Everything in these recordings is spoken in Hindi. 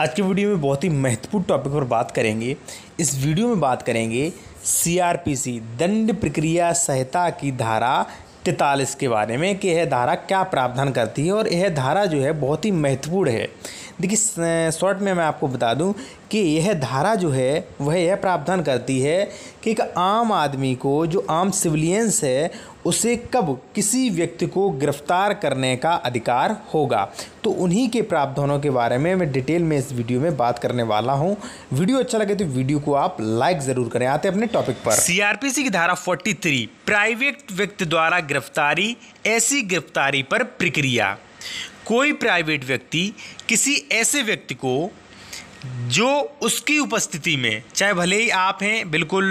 आज की वीडियो में बहुत ही महत्वपूर्ण टॉपिक पर बात करेंगे इस वीडियो में बात करेंगे सीआरपीसी दंड प्रक्रिया संहिता की धारा तैतालीस के बारे में कि यह धारा क्या प्रावधान करती है और यह धारा जो है बहुत ही महत्वपूर्ण है देखिए शॉर्ट में मैं आपको बता दूं कि यह धारा जो है वह यह प्रावधान करती है कि एक आम आदमी को जो आम सिविलियंस है उसे कब किसी व्यक्ति को गिरफ्तार करने का अधिकार होगा तो उन्हीं के प्रावधानों के बारे में मैं डिटेल में इस वीडियो में बात करने वाला हूं वीडियो अच्छा लगे तो वीडियो को आप लाइक ज़रूर करें आते अपने टॉपिक पर सीआरपीसी की धारा 43 प्राइवेट व्यक्ति द्वारा गिरफ्तारी ऐसी गिरफ्तारी पर प्रक्रिया कोई प्राइवेट व्यक्ति किसी ऐसे व्यक्ति को जो उसकी उपस्थिति में चाहे भले ही आप हैं बिल्कुल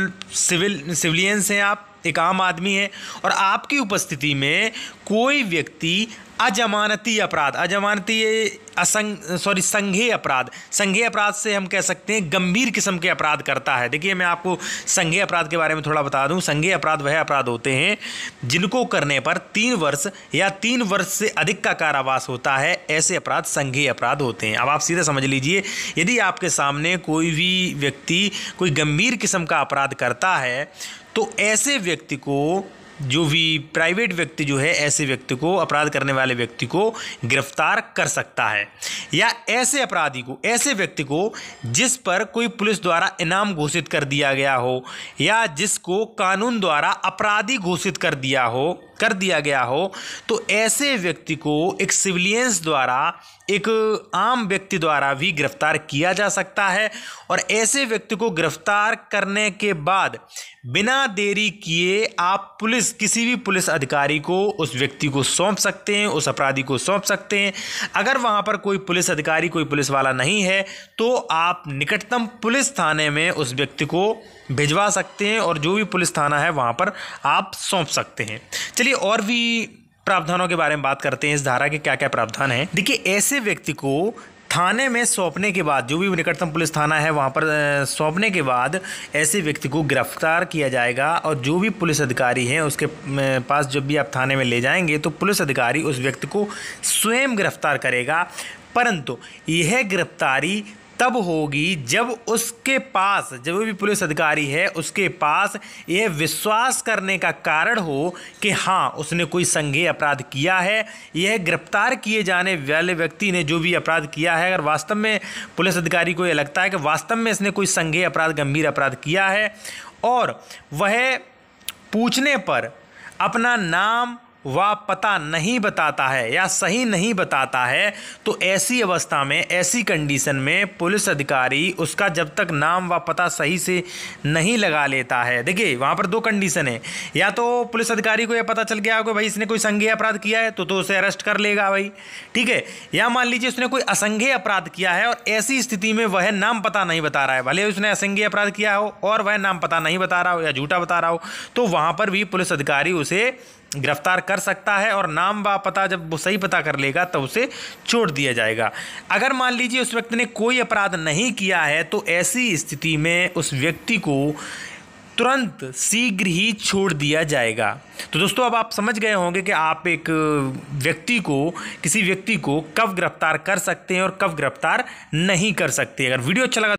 सिविल सिविलियंस हैं आप एक आम आदमी हैं और आपकी उपस्थिति में कोई व्यक्ति अजमानती अपराध अजमानती असंग सॉरी संघे अपराध संघे अपराध से हम कह सकते हैं गंभीर किस्म के अपराध करता है देखिए मैं आपको संघे अपराध के बारे में थोड़ा बता दूं संघे अपराध वह अपराध होते हैं जिनको करने पर तीन वर्ष या तीन वर्ष से अधिक का कारावास होता है ऐसे अपराध संघे अपराध होते हैं अब आप सीधे समझ लीजिए यदि आपके सामने कोई भी व्यक्ति कोई गंभीर किस्म का अपराध करता है तो ऐसे व्यक्ति को जो भी प्राइवेट व्यक्ति जो है ऐसे व्यक्ति को अपराध करने वाले व्यक्ति को गिरफ्तार कर सकता है या ऐसे अपराधी को ऐसे व्यक्ति को जिस पर कोई पुलिस द्वारा इनाम घोषित कर दिया गया हो या जिसको कानून द्वारा अपराधी घोषित कर दिया हो कर दिया गया हो तो ऐसे व्यक्ति को एक सिविलियंस द्वारा एक आम व्यक्ति द्वारा भी गिरफ्तार किया जा सकता है और ऐसे व्यक्ति को गिरफ्तार करने के बाद बिना देरी किए आप पुलिस किसी भी पुलिस अधिकारी को उस व्यक्ति को सौंप सकते हैं उस अपराधी को सौंप सकते हैं अगर वहाँ पर कोई पुलिस अधिकारी कोई पुलिस वाला नहीं है तो आप निकटतम पुलिस थाने में उस व्यक्ति को भिजवा सकते हैं और जो भी पुलिस थाना है वहाँ पर आप सौंप सकते हैं चलिए और भी प्रावधानों के बारे में बात करते हैं इस धारा के क्या क्या प्रावधान हैं देखिए ऐसे व्यक्ति को थाने में सौंपने के बाद जो भी निकटतम पुलिस थाना है वहाँ पर सौंपने के बाद ऐसे व्यक्ति को गिरफ्तार किया जाएगा और जो भी पुलिस अधिकारी हैं उसके पास जब भी आप थाने में ले जाएंगे तो पुलिस अधिकारी उस व्यक्ति को स्वयं गिरफ्तार करेगा परंतु यह गिरफ्तारी तब होगी जब उसके पास जब भी पुलिस अधिकारी है उसके पास यह विश्वास करने का कारण हो कि हाँ उसने कोई संज्ञेय अपराध किया है यह गिरफ्तार किए जाने वाले व्यक्ति ने जो भी अपराध किया है अगर वास्तव में पुलिस अधिकारी को यह लगता है कि वास्तव में इसने कोई संज्ञेय अपराध गंभीर अपराध किया है और वह पूछने पर अपना नाम वह पता नहीं बताता है या सही नहीं बताता है तो ऐसी अवस्था में ऐसी कंडीशन में पुलिस अधिकारी उसका जब तक नाम व पता सही से नहीं लगा लेता है देखिए वहाँ पर दो कंडीशन है या तो पुलिस अधिकारी को यह पता चल गया होगा भाई इसने कोई संज्ञेय अपराध किया है तो तो उसे अरेस्ट कर लेगा भाई ठीक है या मान लीजिए उसने कोई असंघेय अपराध किया है और ऐसी स्थिति में वह नाम पता नहीं बता रहा है भले उसने असंज्ञेय अपराध किया हो और वह नाम पता नहीं बता रहा हो या झूठा बता रहा हो तो वहाँ पर भी पुलिस अधिकारी उसे गिरफ्तार कर सकता है और नाम व पता जब वो सही पता कर लेगा तब तो उसे छोड़ दिया जाएगा अगर मान लीजिए उस व्यक्ति ने कोई अपराध नहीं किया है तो ऐसी स्थिति में उस व्यक्ति को तुरंत शीघ्र ही छोड़ दिया जाएगा तो दोस्तों अब आप समझ गए होंगे कि आप एक व्यक्ति को किसी व्यक्ति को कब गिरफ्तार कर सकते हैं और कब गिरफ्तार नहीं कर सकते अगर वीडियो अच्छा लगा